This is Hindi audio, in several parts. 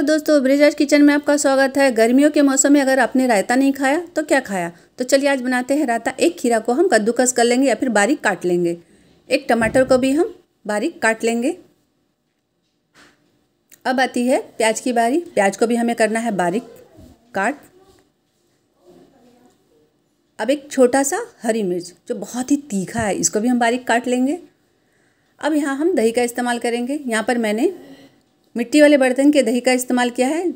हेलो दोस्तों ब्रिजाज किचन में आपका स्वागत है गर्मियों के मौसम में अगर आपने रायता नहीं खाया तो क्या खाया तो चलिए आज बनाते हैं रायता एक खीरा को हम कद्दूकस कर लेंगे या फिर बारीक काट लेंगे एक टमाटर को भी हम बारीक काट लेंगे अब आती है प्याज की बारी प्याज को भी हमें करना है बारीक काट अब एक छोटा सा हरी मिर्च जो बहुत ही तीखा है इसको भी हम बारीक काट लेंगे अब यहाँ हम दही का इस्तेमाल करेंगे यहाँ पर मैंने मिट्टी वाले बर्तन के दही का इस्तेमाल किया है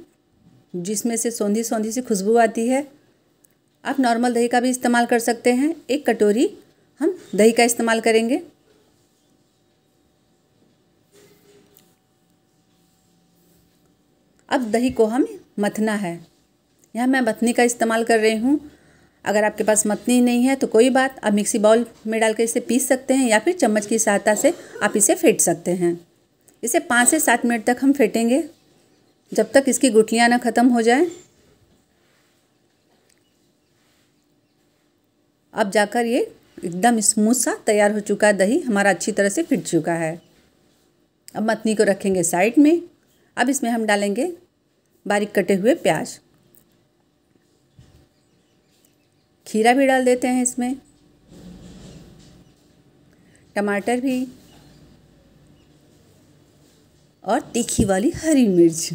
जिसमें से सौंधी सौंधी सी खुशबू आती है आप नॉर्मल दही का भी इस्तेमाल कर सकते हैं एक कटोरी हम दही का इस्तेमाल करेंगे अब दही को हम मथना है यहाँ मैं मथनी का इस्तेमाल कर रही हूँ अगर आपके पास मथनी नहीं है तो कोई बात आप मिक्सी बाउल में डाल कर इसे पीस सकते हैं या फिर चम्मच की सहायता से आप इसे फेंट सकते हैं इसे पाँच से सात मिनट तक हम फेंटेंगे जब तक इसकी गुटलियाँ ना ख़त्म हो जाए अब जाकर ये एकदम स्मूथ सा तैयार हो चुका है दही हमारा अच्छी तरह से फिट चुका है अब मथनी को रखेंगे साइड में अब इसमें हम डालेंगे बारीक कटे हुए प्याज खीरा भी डाल देते हैं इसमें टमाटर भी और तीखी वाली हरी मिर्च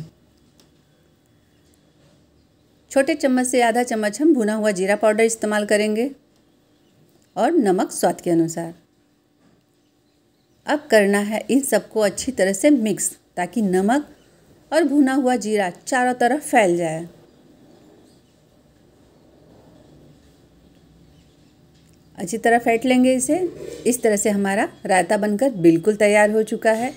छोटे चम्मच से आधा चम्मच हम भुना हुआ जीरा पाउडर इस्तेमाल करेंगे और नमक स्वाद के अनुसार अब करना है इन सबको अच्छी तरह से मिक्स ताकि नमक और भुना हुआ जीरा चारों तरफ फैल जाए अच्छी तरह फेंट लेंगे इसे इस तरह से हमारा रायता बनकर बिल्कुल तैयार हो चुका है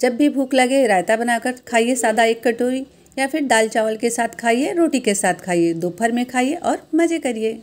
जब भी भूख लगे रायता बनाकर खाइए सादा एक कटोरी या फिर दाल चावल के साथ खाइए रोटी के साथ खाइए दोपहर में खाइए और मज़े करिए